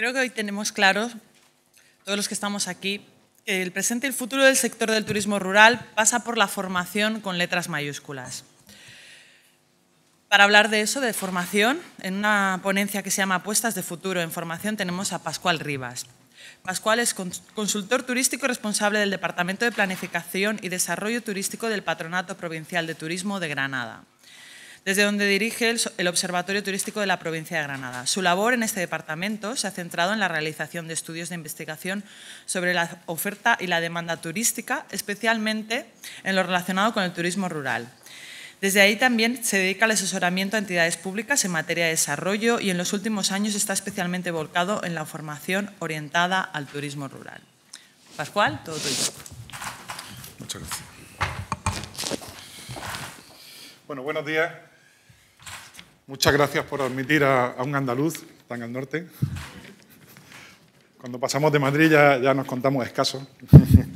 Creo que hoy tenemos claro, todos los que estamos aquí, que el presente y el futuro del sector del turismo rural pasa por la formación con letras mayúsculas. Para hablar de eso, de formación, en una ponencia que se llama Apuestas de Futuro en Formación tenemos a Pascual Rivas. Pascual es consultor turístico responsable del Departamento de Planificación y Desarrollo Turístico del Patronato Provincial de Turismo de Granada desde donde dirige el, Observatorio Turístico de la provincia de Granada. Su labor en este departamento se ha centrado en la realización de estudios de investigación sobre la oferta y la demanda turística, especialmente en lo relacionado con el turismo rural. Desde ahí también se dedica al asesoramiento a entidades públicas en materia de desarrollo y en los últimos años está especialmente volcado en la formación orientada al turismo rural. Pascual, todo tuyo. Muchas gracias. Bueno, buenos días. Muchas gracias por admitir a, un andaluz tan al norte. Cuando pasamos de Madrid ya, nos contamos escasos.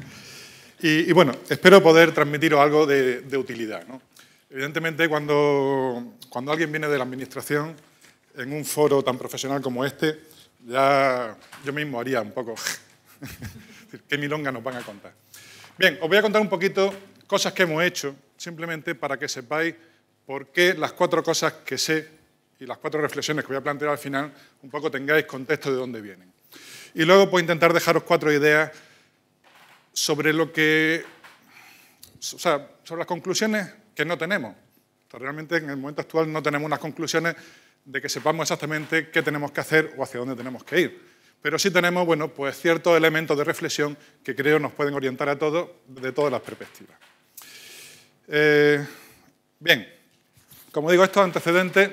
y, bueno, espero poder transmitiros algo de, utilidad. Evidentemente, cuando, cuando alguien viene de la Administración, en un foro tan profesional como este, ya yo mismo haría un poco... ¿Qué milonga nos van a contar? Bien, os voy a contar un poquito cosas que hemos hecho, simplemente para que sepáis porque las cuatro cosas que sé y las cuatro reflexiones que voy a plantear al final un poco tengáis contexto de dónde vienen. Y luego puedo intentar dejaros cuatro ideas sobre lo que, o sea, sobre las conclusiones que no tenemos. realmente en el momento actual no tenemos unas conclusiones de que sepamos exactamente qué tenemos que hacer o hacia dónde tenemos que ir. Pero sí tenemos, bueno, pues ciertos elementos de reflexión que creo nos pueden orientar a todos de todas las perspectivas. Eh, bien. Como digo, estos antecedentes,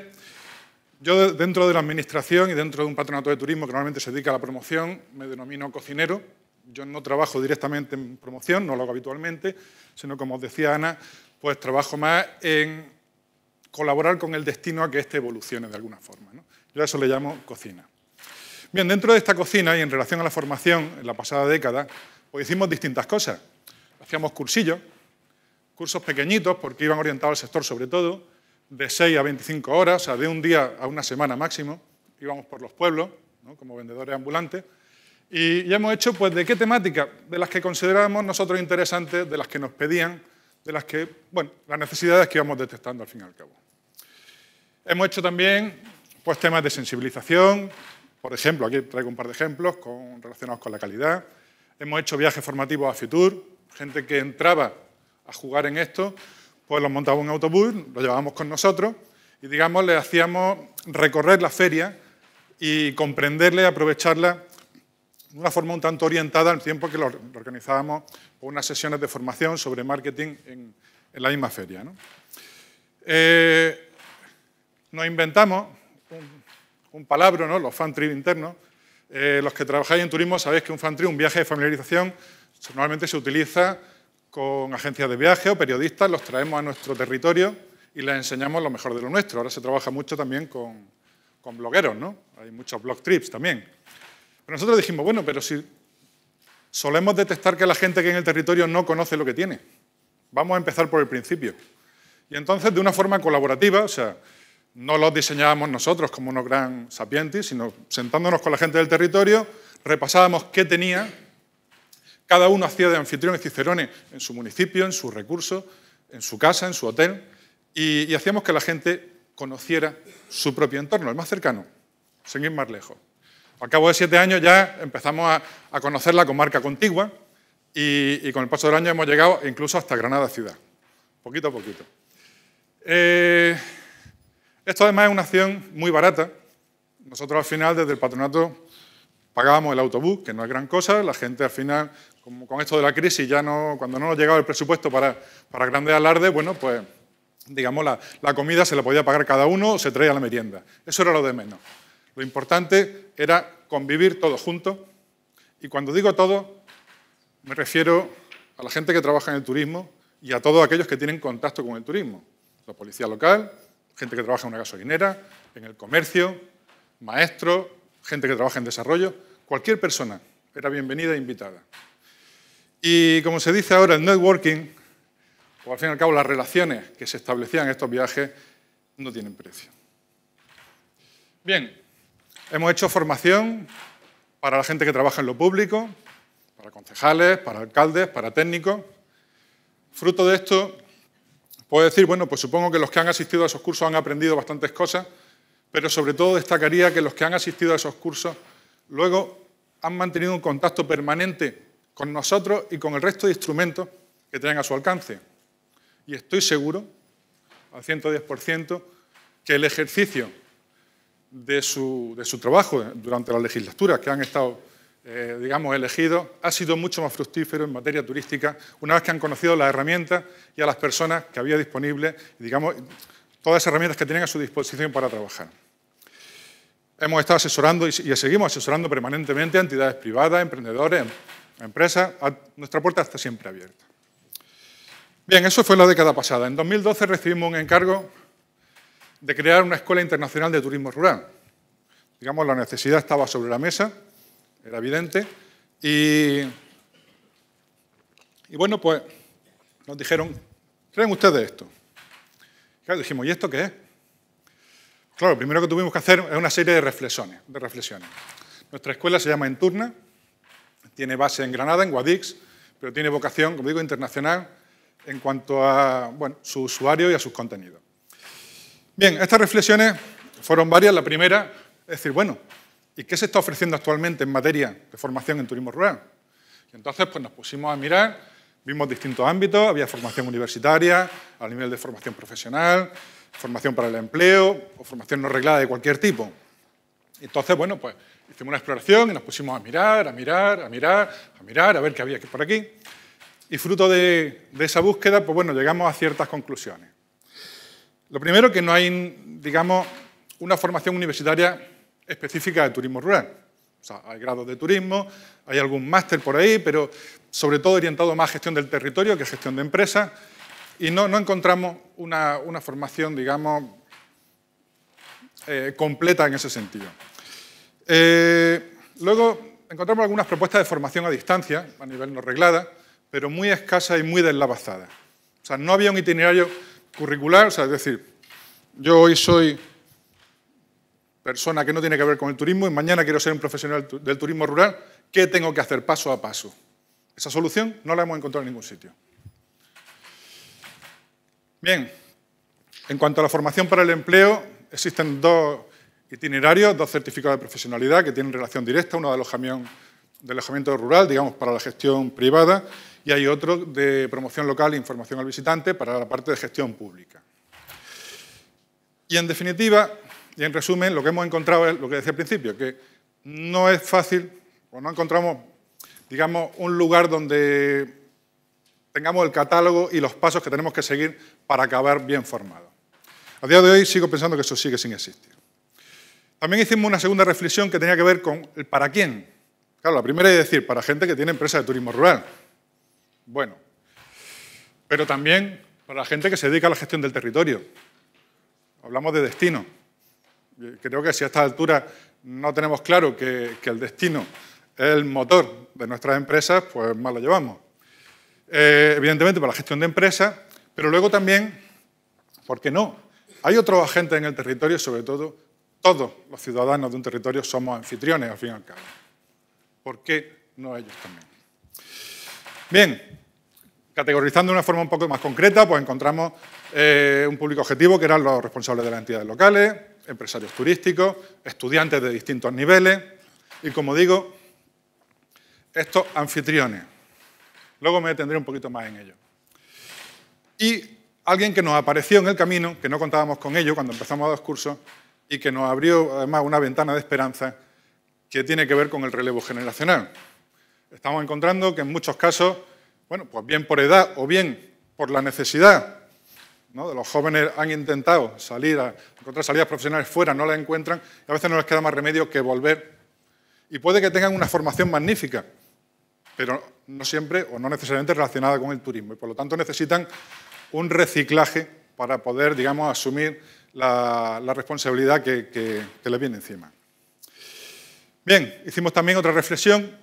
yo dentro de la administración y dentro de un patronato de turismo que normalmente se dedica a la promoción, me denomino cocinero. Yo no trabajo directamente en promoción, no lo hago habitualmente, sino como os decía Ana, pues trabajo más en colaborar con el destino a que éste evolucione de alguna forma. Yo a eso le llamo cocina. Bien, dentro de esta cocina y en relación a la formación en la pasada década, pues hicimos distintas cosas. Hacíamos cursillos, cursos pequeñitos porque iban orientados al sector sobre todo, de 6 a 25 horas, o sea, de un día a una semana máximo. Íbamos por los pueblos, como vendedores ambulantes. Y, ya hemos hecho, pues, ¿de qué temática? De las que considerábamos nosotros interesantes, de las que nos pedían, de las que, bueno, las necesidades que íbamos detectando al fin y al cabo. Hemos hecho también, pues, temas de sensibilización, por ejemplo, aquí traigo un par de ejemplos con, relacionados con la calidad. Hemos hecho viajes formativos a Fitur, gente que entraba a jugar en esto, pues los montaba un autobús, lo llevábamos con nosotros y, digamos, le hacíamos recorrer la feria y comprenderla y aprovecharla de una forma un tanto orientada al tiempo que lo organizábamos por unas sesiones de formación sobre marketing en, la misma feria. Eh, nos inventamos un, palabra, ¿no? los fan trip internos. Eh, los que trabajáis en turismo sabéis que un fan trip, un viaje de familiarización, normalmente se utiliza con agencias de viaje o periodistas, los traemos a nuestro territorio y les enseñamos lo mejor de lo nuestro. Ahora se trabaja mucho también con, blogueros, ¿no? Hay muchos blog trips también. Pero nosotros dijimos, bueno, pero si solemos detectar que la gente que en el territorio no conoce lo que tiene, vamos a empezar por el principio. Y entonces, de una forma colaborativa, o sea, no los diseñábamos nosotros como unos gran sapientes, sino sentándonos con la gente del territorio, repasábamos qué tenía cada uno hacía de anfitrión y cicerone en su municipio, en sus recursos, en su casa, en su hotel, y, hacíamos que la gente conociera su propio entorno, el más cercano, sin ir más lejos. Al cabo de siete años ya empezamos a, conocer la comarca contigua y, con el paso del año hemos llegado incluso hasta Granada ciudad, poquito a poquito. Eh, esto además es una acción muy barata. Nosotros al final desde el patronato pagábamos el autobús, que no es gran cosa, la gente al final, con esto de la crisis, ya no, cuando no nos llegaba el presupuesto para, grandes alardes, bueno, pues digamos, la, comida se la podía pagar cada uno o se traía la merienda. Eso era lo de menos. Lo importante era convivir todos juntos. Y cuando digo todos, me refiero a la gente que trabaja en el turismo y a todos aquellos que tienen contacto con el turismo. La policía local, gente que trabaja en una gasolinera, en el comercio, maestros, gente que trabaja en desarrollo, cualquier persona era bienvenida e invitada. Y como se dice ahora, el networking, o al fin y al cabo las relaciones que se establecían en estos viajes, no tienen precio. Bien, hemos hecho formación para la gente que trabaja en lo público, para concejales, para alcaldes, para técnicos. Fruto de esto, puedo decir, bueno, pues supongo que los que han asistido a esos cursos han aprendido bastantes cosas pero sobre todo destacaría que los que han asistido a esos cursos luego han mantenido un contacto permanente con nosotros y con el resto de instrumentos que tienen a su alcance. Y estoy seguro, al 110%, que el ejercicio de su, trabajo durante las legislaturas que han estado, eh, digamos, elegidos, ha sido mucho más fructífero en materia turística una vez que han conocido las herramientas y a las personas que había disponibles, digamos, todas las herramientas que tienen a su disposición para trabajar. Hemos estado asesorando y seguimos asesorando permanentemente a entidades privadas, emprendedores, em, empresas. Nuestra puerta está siempre abierta. Bien, eso fue en la década pasada. En 2012 recibimos un encargo de crear una escuela internacional de turismo rural. Digamos, la necesidad estaba sobre la mesa, era evidente, y, y bueno, pues nos dijeron, creen ustedes esto. Claro, dijimos, ¿y esto qué es? Claro, primero que tuvimos que hacer es una serie de reflexiones. De reflexiones. Nuestra escuela se llama Enturna, tiene base en Granada, en Guadix, pero tiene vocación, como digo, internacional en cuanto a su usuario y a sus contenidos. Bien, estas reflexiones fueron varias. La primera es decir, bueno, ¿y qué se está ofreciendo actualmente en materia de formación en turismo rural? Y entonces pues, nos pusimos a mirar Vimos distintos ámbitos, había formación universitaria, a nivel de formación profesional, formación para el empleo o formación no reglada de cualquier tipo. Entonces, bueno, pues hicimos una exploración y nos pusimos a mirar, a mirar, a mirar, a mirar, a ver qué había por aquí. Y fruto de esa búsqueda, pues bueno, llegamos a ciertas conclusiones. Lo primero que no hay, digamos, una formación universitaria específica de turismo rural. O sea, hay grados de turismo, hay algún máster por ahí, pero sobre todo orientado más a gestión del territorio que a gestión de empresas. Y no, encontramos una, formación, digamos, eh, completa en ese sentido. Eh, luego encontramos algunas propuestas de formación a distancia, a nivel no reglada, pero muy escasa y muy deslavazada. O sea, no había un itinerario curricular, o sea, es decir, yo hoy soy persona que no tiene que ver con el turismo y mañana quiero ser un profesional del turismo rural, ¿qué tengo que hacer paso a paso? Esa solución no la hemos encontrado en ningún sitio. Bien, en cuanto a la formación para el empleo, existen dos itinerarios, dos certificados de profesionalidad que tienen relación directa, uno de alojamiento, de alojamiento rural, digamos, para la gestión privada, y hay otro de promoción local e información al visitante para la parte de gestión pública. Y en definitiva, y en resumen, lo que hemos encontrado es lo que decía al principio, que no es fácil, o no encontramos, digamos, un lugar donde tengamos el catálogo y los pasos que tenemos que seguir para acabar bien formado. A día de hoy sigo pensando que eso sigue sin existir. También hicimos una segunda reflexión que tenía que ver con el para quién. Claro, la primera es decir, para gente que tiene empresa de turismo rural. Bueno, pero también para la gente que se dedica a la gestión del territorio. Hablamos de destino. Eh, creo que si a esta altura no tenemos claro que, el destino es el motor de nuestras empresas, pues mal lo llevamos. Eh, evidentemente para la gestión de empresas, pero luego también, ¿por qué no? Hay otros agentes en el territorio, sobre todo todos los ciudadanos de un territorio somos anfitriones, al fin y al cabo. ¿Por qué no ellos también? Bien, categorizando de una forma un poco más concreta, pues encontramos eh, un público objetivo que eran los responsables de las entidades locales, empresarios turísticos, estudiantes de distintos niveles y, como digo, estos anfitriones. Luego me detendré un poquito más en ello. Y alguien que nos apareció en el camino, que no contábamos con ello cuando empezamos a los cursos, y que nos abrió además una ventana de esperanza que tiene que ver con el relevo generacional. Estamos encontrando que en muchos casos, bueno, pues bien por edad o bien por la necesidad de los jóvenes han intentado salir a encontrar salidas profesionales fuera, no las encuentran, y a veces no les queda más remedio que volver. Y puede que tengan una formación magnífica, pero no siempre o no necesariamente relacionada con el turismo. Y por lo tanto necesitan un reciclaje para poder, digamos, asumir la, responsabilidad que, que les viene encima. Bien, hicimos también otra reflexión,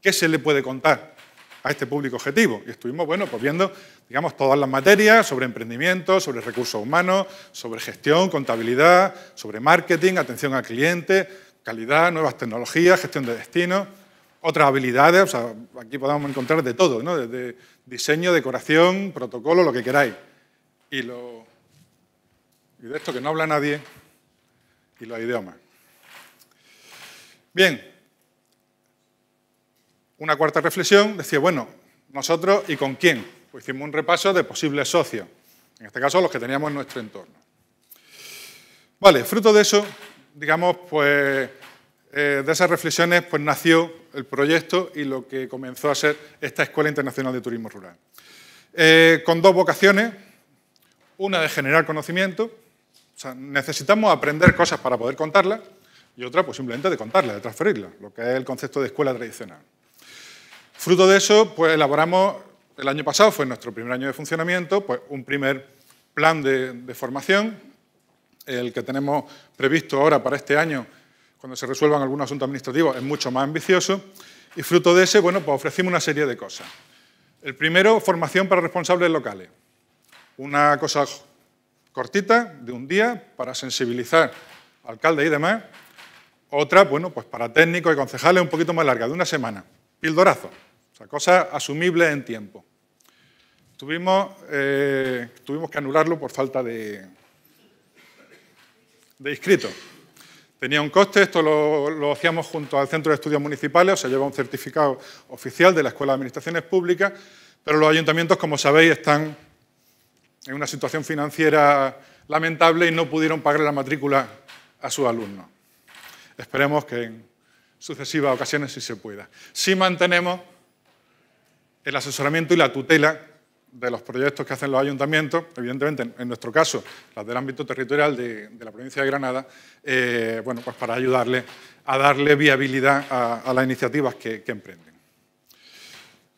¿qué se le puede contar a este público objetivo? Y estuvimos, bueno, pues viendo digamos, todas las materias sobre emprendimiento, sobre recursos humanos, sobre gestión, contabilidad, sobre marketing, atención al cliente, calidad, nuevas tecnologías, gestión de destino, otras habilidades, aquí podemos encontrar de todo, ¿no? desde diseño, decoración, protocolo, lo que queráis. Y, lo, y de esto que no habla nadie, y los idiomas. Bien, una cuarta reflexión, decía, bueno, nosotros y con quién, pues hicimos un repaso de posibles socios, en este caso los que teníamos en nuestro entorno. Vale, fruto de eso, digamos, pues eh, de esas reflexiones pues nació el proyecto y lo que comenzó a ser esta Escuela Internacional de Turismo Rural. Eh, con dos vocaciones, una de generar conocimiento, o sea, necesitamos aprender cosas para poder contarlas, y otra pues simplemente de contarlas, de transferirlas, lo que es el concepto de escuela tradicional. Fruto de eso, pues elaboramos el año pasado fue nuestro primer año de funcionamiento, pues un primer plan de, formación, el que tenemos previsto ahora para este año, cuando se resuelvan algunos asuntos administrativos, es mucho más ambicioso, y fruto de ese, bueno, pues ofrecimos una serie de cosas. El primero, formación para responsables locales. Una cosa cortita, de un día, para sensibilizar alcalde y demás. Otra, bueno, pues para técnicos y concejales, un poquito más larga, de una semana. Pildorazo cosa asumible en tiempo. Tuvimos, eh, tuvimos que anularlo por falta de, de inscritos. Tenía un coste, esto lo, lo, hacíamos junto al Centro de Estudios Municipales, o sea, lleva un certificado oficial de la Escuela de Administraciones Públicas, pero los ayuntamientos, como sabéis, están en una situación financiera lamentable y no pudieron pagar la matrícula a sus alumnos. Esperemos que en sucesivas ocasiones sí se pueda. Si mantenemos el asesoramiento y la tutela de los proyectos que hacen los ayuntamientos, evidentemente en nuestro caso, las del ámbito territorial de, la provincia de Granada, eh, bueno, pues para ayudarle a darle viabilidad a, las iniciativas que, emprenden.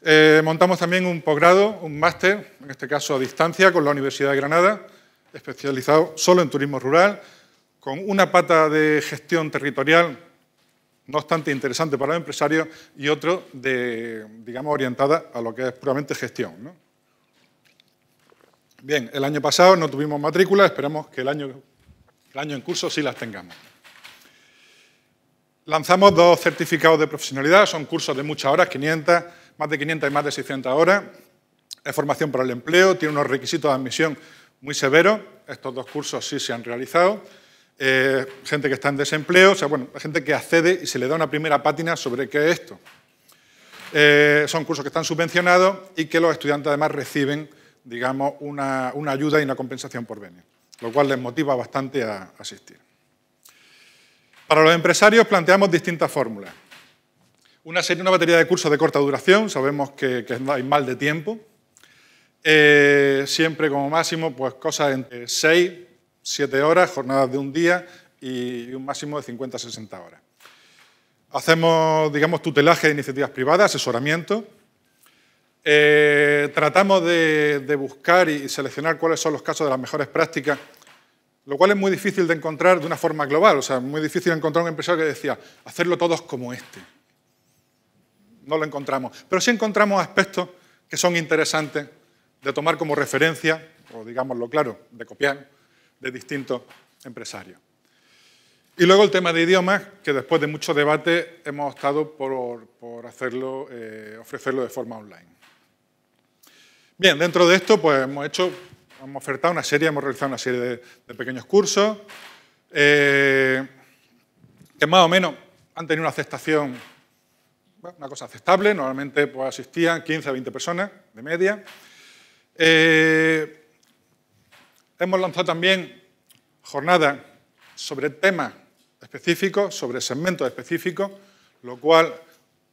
Eh, montamos también un posgrado, un máster, en este caso a distancia, con la Universidad de Granada, especializado solo en turismo rural, con una pata de gestión territorial no obstante interesante para los empresarios, y otro de, digamos, orientada a lo que es puramente gestión. Bien, el año pasado no tuvimos matrículas, esperamos que el año, el año en curso sí las tengamos. Lanzamos dos certificados de profesionalidad, son cursos de muchas horas, 500, más de 500 y más de 600 horas. Es formación para el empleo, tiene unos requisitos de admisión muy severos. Estos dos cursos sí se han realizado. Eh, gente que está en desempleo, o sea, bueno, gente que accede y se le da una primera pátina sobre qué es esto. Eh, son cursos que están subvencionados y que los estudiantes además reciben, digamos, una, ayuda y una compensación por venir, lo cual les motiva bastante a asistir. Para los empresarios planteamos distintas fórmulas. Una serie, una batería de cursos de corta duración, sabemos que, que hay mal de tiempo. Eh, siempre como máximo, pues cosas entre 6 Siete horas, jornadas de un día y un máximo de 50-60 horas. Hacemos, digamos, tutelaje de iniciativas privadas, asesoramiento. Eh, tratamos de, de buscar y seleccionar cuáles son los casos de las mejores prácticas lo cual es muy difícil de encontrar de una forma global. O sea, muy difícil encontrar un empresario que decía, hacerlo todos como este. No lo encontramos. Pero sí encontramos aspectos que son interesantes de tomar como referencia, o digámoslo claro, de copiar, de distintos empresarios. Y luego el tema de idiomas, que después de mucho debate hemos optado por, hacerlo, eh, ofrecerlo de forma online. Bien, dentro de esto pues hemos hecho, hemos ofertado una serie, hemos realizado una serie de, pequeños cursos eh, que más o menos han tenido una aceptación, una cosa aceptable, normalmente pues asistían 15 a 20 personas de media. Eh, Hemos lanzado también jornadas sobre temas específicos, sobre segmentos específicos, lo cual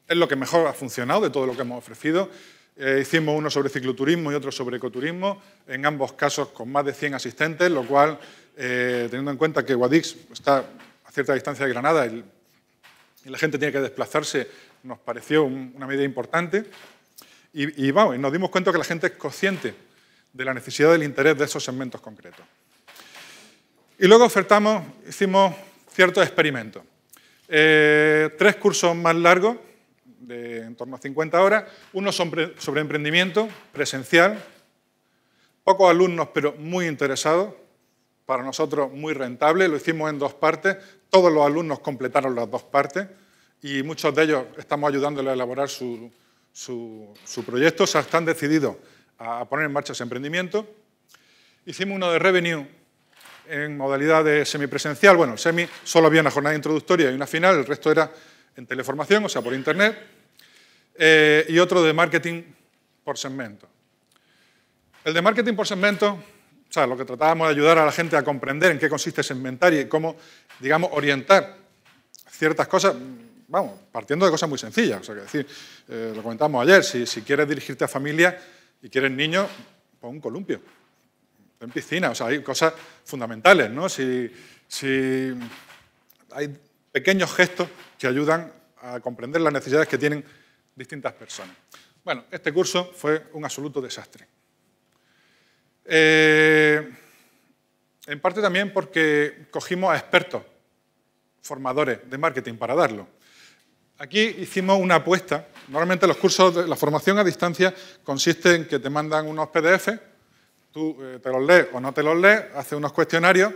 es lo que mejor ha funcionado de todo lo que hemos ofrecido. Eh, hicimos uno sobre cicloturismo y otro sobre ecoturismo, en ambos casos con más de 100 asistentes, lo cual, eh, teniendo en cuenta que Guadix está a cierta distancia de Granada y, la gente tiene que desplazarse, nos pareció una medida importante. Y, vamos, y nos dimos cuenta que la gente es consciente de la necesidad del interés de esos segmentos concretos. Y luego ofertamos, hicimos ciertos experimentos. Eh, tres cursos más largos, de en torno a 50 horas. Uno sobre, sobre emprendimiento, presencial. Pocos alumnos, pero muy interesados. Para nosotros muy rentable. Lo hicimos en dos partes. Todos los alumnos completaron las dos partes y muchos de ellos estamos ayudándoles a elaborar su, su, su proyecto. O sea, están decididos a poner en marcha ese emprendimiento. Hicimos uno de revenue en modalidad de semipresencial. Bueno, semi solo había una jornada introductoria y una final, el resto era en teleformación, o sea, por internet. Eh, y otro de marketing por segmento. El de marketing por segmento, o sea, lo que tratábamos de ayudar a la gente a comprender en qué consiste segmentar y cómo, digamos, orientar ciertas cosas, vamos, partiendo de cosas muy sencillas. O sea, que decir, eh, lo comentamos ayer, si, si quieres dirigirte a familia y quieres niños, pon un columpio, en piscina, o sea, hay cosas fundamentales, ¿no? Si, hay pequeños gestos que ayudan a comprender las necesidades que tienen distintas personas. Bueno, este curso fue un absoluto desastre. Eh, en parte también porque cogimos a expertos, formadores de marketing para darlo. Aquí hicimos una apuesta. Normalmente los cursos de la formación a distancia consiste en que te mandan unos PDF, tú eh, te los lees o no te los lees, haces unos cuestionarios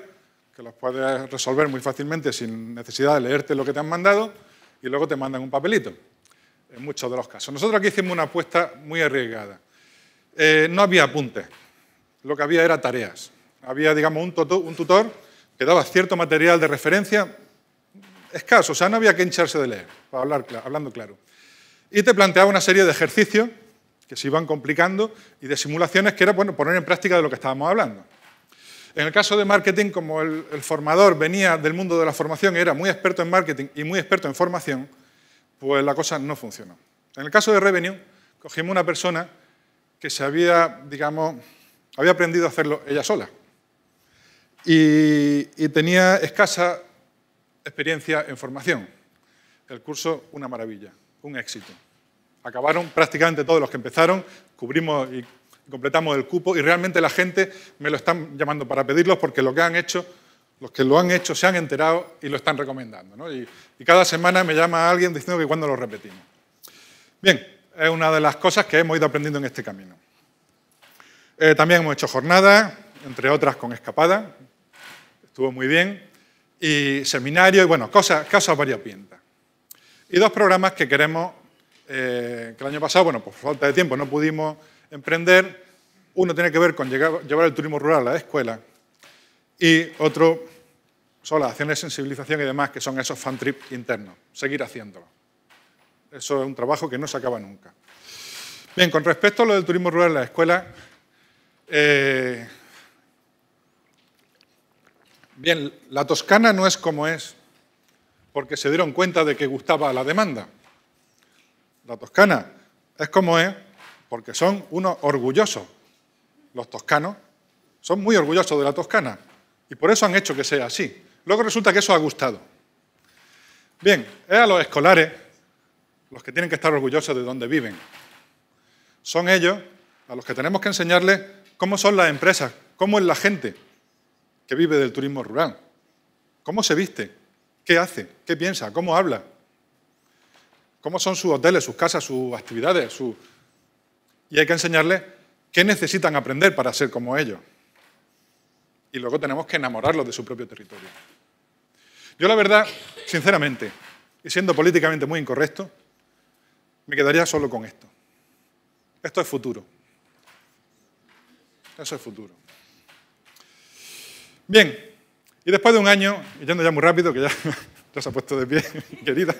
que los puedes resolver muy fácilmente sin necesidad de leerte lo que te han mandado y luego te mandan un papelito, en muchos de los casos. Nosotros aquí hicimos una apuesta muy arriesgada. Eh, no había apuntes, lo que había era tareas. Había, digamos, un tutor que daba cierto material de referencia, escaso, o sea, no había que hincharse de leer, para hablar, hablando claro. Y te planteaba una serie de ejercicios que se iban complicando y de simulaciones que era bueno, poner en práctica de lo que estábamos hablando. En el caso de marketing, como el, formador venía del mundo de la formación y era muy experto en marketing y muy experto en formación, pues la cosa no funcionó. En el caso de revenue, cogimos una persona que se había, digamos, había aprendido a hacerlo ella sola y tenía escasa experiencia en formación. El curso, una maravilla, un éxito. Acabaron prácticamente todos los que empezaron, cubrimos y completamos el cupo y realmente la gente me lo están llamando para pedirlos porque lo que han hecho, los que lo han hecho se han enterado y lo están recomendando. Y, cada semana me llama alguien diciendo que cuando lo repetimos. Bien, es una de las cosas que hemos ido aprendiendo en este camino. Eh, también hemos hecho jornadas, entre otras con escapada, estuvo muy bien y seminarios, y bueno, cosas, cosas variopintas. Y dos programas que queremos, eh, que el año pasado, bueno, por falta de tiempo no pudimos emprender. Uno tiene que ver con llevar el turismo rural a la escuela y otro son las acciones de sensibilización y demás, que son esos fan trips internos. Seguir haciéndolo. Eso es un trabajo que no se acaba nunca. Bien, con respecto a lo del turismo rural a la escuela, eh, Bien, la Toscana no es como es porque se dieron cuenta de que gustaba la demanda. La Toscana es como es porque son unos orgullosos. Los toscanos son muy orgullosos de la Toscana y por eso han hecho que sea así. Luego resulta que eso ha gustado. Bien, es a los escolares los que tienen que estar orgullosos de donde viven. Son ellos a los que tenemos que enseñarles cómo son las empresas, cómo es la gente, que vive del turismo rural. ¿Cómo se viste? ¿Qué hace? ¿Qué piensa? ¿Cómo habla? ¿Cómo son sus hoteles, sus casas, sus actividades? Su... Y hay que enseñarles qué necesitan aprender para ser como ellos. Y luego tenemos que enamorarlos de su propio territorio. Yo la verdad, sinceramente, y siendo políticamente muy incorrecto, me quedaría solo con esto. Esto es futuro. Eso es futuro. Bien, y después de un año, yendo ya muy rápido, que ya, se ha puesto de pie, querida,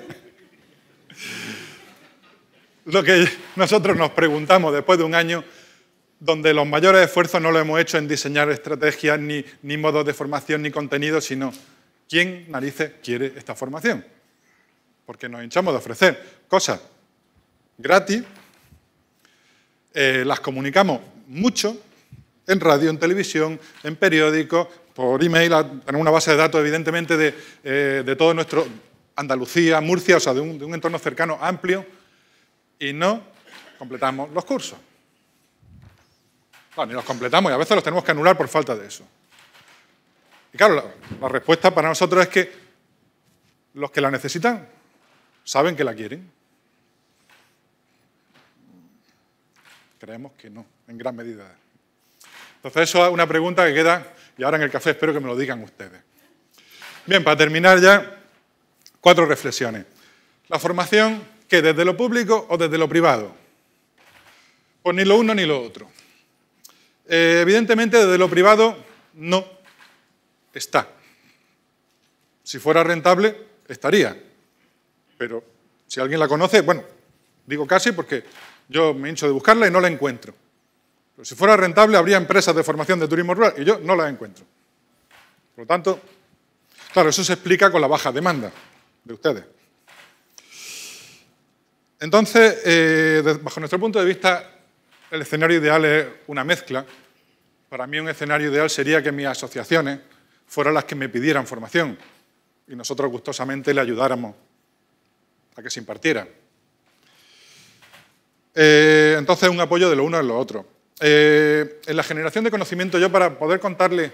lo que nosotros nos preguntamos después de un año, donde los mayores esfuerzos no lo hemos hecho en diseñar estrategias, ni, modos de formación, ni contenido, sino quién narices quiere esta formación. Porque nos hinchamos de ofrecer cosas gratis, eh, las comunicamos mucho en radio, en televisión, en periódicos, por email, en una base de datos, evidentemente, de, eh, de todo nuestro Andalucía, Murcia, o sea, de un, entorno cercano amplio, y no completamos los cursos. Bueno, ni los completamos y a veces los tenemos que anular por falta de eso. Y claro, la, respuesta para nosotros es que los que la necesitan saben que la quieren. Creemos que no, en gran medida. Entonces, eso es una pregunta que queda y ahora en el café espero que me lo digan ustedes. Bien, para terminar ya, cuatro reflexiones. La formación, ¿qué? desde lo público o desde lo privado? Pues ni lo uno ni lo otro. Eh, evidentemente, desde lo privado no está. Si fuera rentable, estaría. Pero si alguien la conoce, bueno, digo casi porque yo me hincho de buscarla y no la encuentro. Pero si fuera rentable, habría empresas de formación de turismo rural y yo no las encuentro. Por lo tanto, claro, eso se explica con la baja demanda de ustedes. Entonces, eh, bajo nuestro punto de vista, el escenario ideal es una mezcla. Para mí un escenario ideal sería que mis asociaciones fueran las que me pidieran formación y nosotros gustosamente le ayudáramos a que se impartiera. Eh, entonces, un apoyo de lo uno en lo otro. Eh, en la generación de conocimiento, yo para poder contarle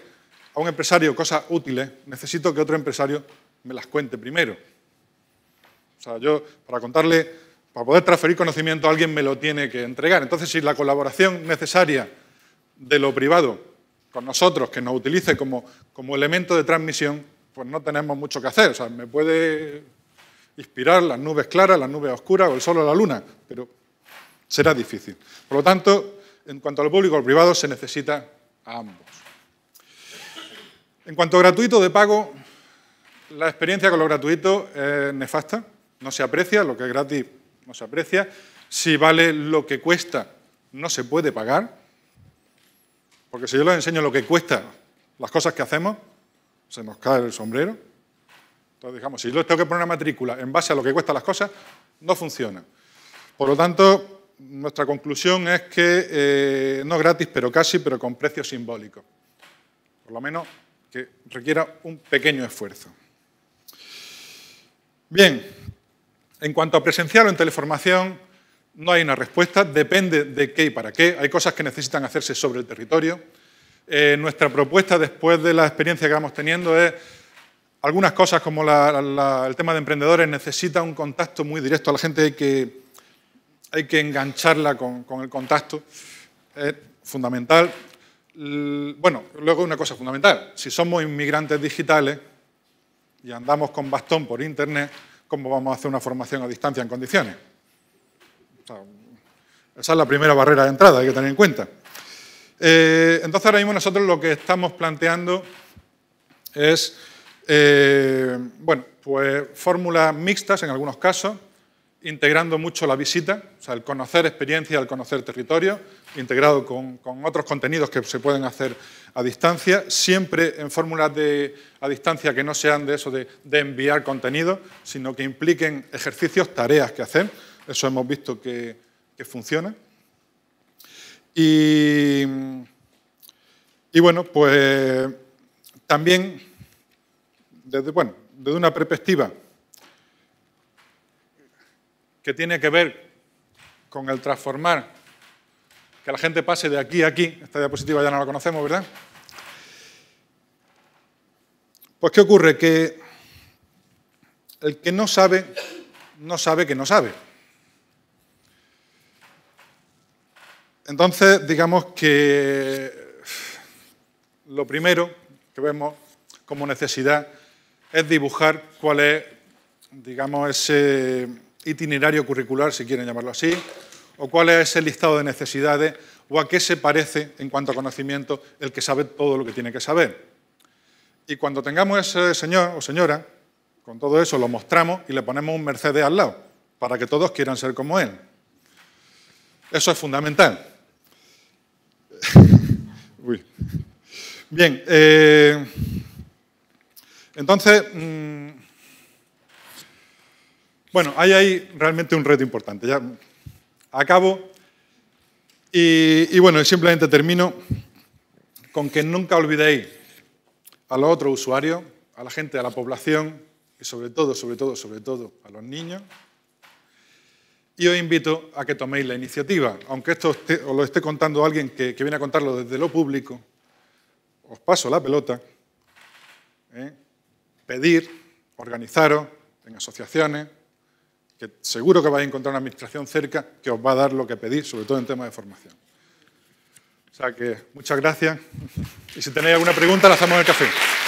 a un empresario cosas útiles, necesito que otro empresario me las cuente primero. O sea, yo para contarle, para poder transferir conocimiento, alguien me lo tiene que entregar. Entonces, si la colaboración necesaria de lo privado con nosotros, que nos utilice como, como elemento de transmisión, pues no tenemos mucho que hacer. O sea, me puede inspirar las nubes claras, las nubes oscuras o el sol o la luna, pero será difícil. Por lo tanto, en cuanto a lo público o privado, se necesita a ambos. En cuanto a gratuito de pago, la experiencia con lo gratuito es nefasta. No se aprecia, lo que es gratis no se aprecia. Si vale lo que cuesta, no se puede pagar. Porque si yo les enseño lo que cuesta las cosas que hacemos, se nos cae el sombrero. Entonces, digamos, si yo tengo que poner una matrícula en base a lo que cuesta las cosas, no funciona. Por lo tanto, nuestra conclusión es que, eh, no gratis, pero casi, pero con precio simbólico Por lo menos que requiera un pequeño esfuerzo. Bien, en cuanto a presencial o en teleformación, no hay una respuesta, depende de qué y para qué. Hay cosas que necesitan hacerse sobre el territorio. Eh, nuestra propuesta, después de la experiencia que vamos teniendo, es algunas cosas como el tema de emprendedores necesita un contacto muy directo a la gente que hay que engancharla con, el contacto, es fundamental. Bueno, luego una cosa fundamental, si somos inmigrantes digitales y andamos con bastón por Internet, ¿cómo vamos a hacer una formación a distancia en condiciones? esa es la primera barrera de entrada, hay que tener en cuenta. Eh, entonces, ahora mismo nosotros lo que estamos planteando es, eh, bueno, pues fórmulas mixtas en algunos casos, integrando mucho la visita, o sea, el conocer experiencia, el conocer territorio, integrado con, otros contenidos que se pueden hacer a distancia, siempre en fórmulas de, a distancia que no sean de eso de, enviar contenido, sino que impliquen ejercicios, tareas que hacer. Eso hemos visto que, funciona. Y, y bueno, pues también, desde, bueno, desde una perspectiva que tiene que ver con el transformar, que la gente pase de aquí a aquí, esta diapositiva ya no la conocemos, ¿verdad? Pues ¿qué ocurre? Que el que no sabe, no sabe que no sabe. Entonces, digamos que lo primero que vemos como necesidad es dibujar cuál es, digamos, ese itinerario curricular, si quieren llamarlo así, o cuál es el listado de necesidades, o a qué se parece en cuanto a conocimiento el que sabe todo lo que tiene que saber. Y cuando tengamos ese señor o señora, con todo eso lo mostramos y le ponemos un Mercedes al lado, para que todos quieran ser como él. Eso es fundamental. Uy. Bien, eh, entonces, mm, bueno, ahí hay realmente un reto importante. Ya acabo. Y, y bueno, simplemente termino con que nunca olvidéis a los otros usuarios, a la gente, a la población y sobre todo, sobre todo, sobre todo a los niños. Y os invito a que toméis la iniciativa. Aunque esto os lo esté contando alguien que, viene a contarlo desde lo público, os paso la pelota. ¿eh? Pedir, organizaros en asociaciones, que seguro que vais a encontrar una administración cerca que os va a dar lo que pedís, sobre todo en temas de formación. O sea que muchas gracias y si tenéis alguna pregunta la hacemos en el café.